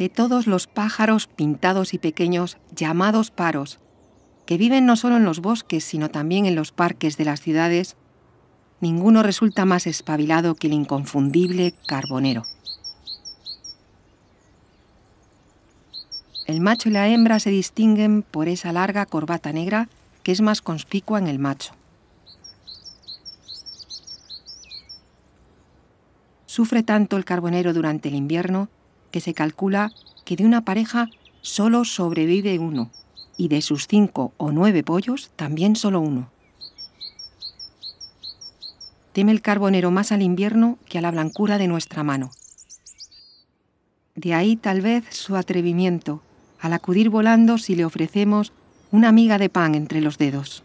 de todos los pájaros pintados y pequeños llamados paros, que viven no solo en los bosques, sino también en los parques de las ciudades, ninguno resulta más espabilado que el inconfundible carbonero. El macho y la hembra se distinguen por esa larga corbata negra que es más conspicua en el macho. Sufre tanto el carbonero durante el invierno que se calcula que de una pareja solo sobrevive uno y de sus cinco o nueve pollos también solo uno. Teme el carbonero más al invierno que a la blancura de nuestra mano. De ahí tal vez su atrevimiento al acudir volando si le ofrecemos una miga de pan entre los dedos.